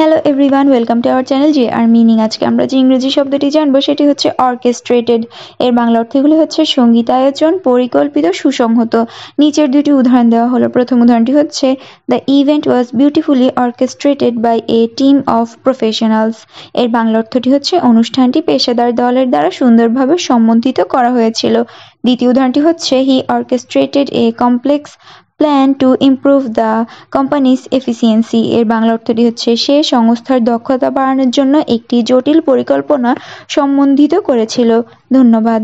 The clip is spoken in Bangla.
hello everyone welcome to our channel জি আর মিনিং আজকে আমরা যে ইংরেজি শব্দটি জানবো সেটি হচ্ছে অর্কেস্ট্রেটেড এর বাংলা অর্থগুলি হচ্ছে সঙ্গীতায়োজন পরিকল্পিত সুসংহত নিচের দুটি উদাহরণ দেওয়া হলো প্রথম উদাহরণটি হচ্ছে the event was beautifully orchestrated by a team of professionals এর বাংলা অর্থটি হচ্ছে অনুষ্ঠানটি পেশাদার দলের দ্বারা সুন্দরভাবে সম্মন্ত্রিত করা হয়েছিল দ্বিতীয় উদাহরণটি হচ্ছে he orchestrated a complex plan to improve the company's efficiency এর বাংলা অর্থটি হচ্ছে সে সংস্থার দক্ষতা বাড়ানোর জন্য একটি জটিল পরিকল্পনা সম্বন্ধিত করেছিল ধন্যবাদ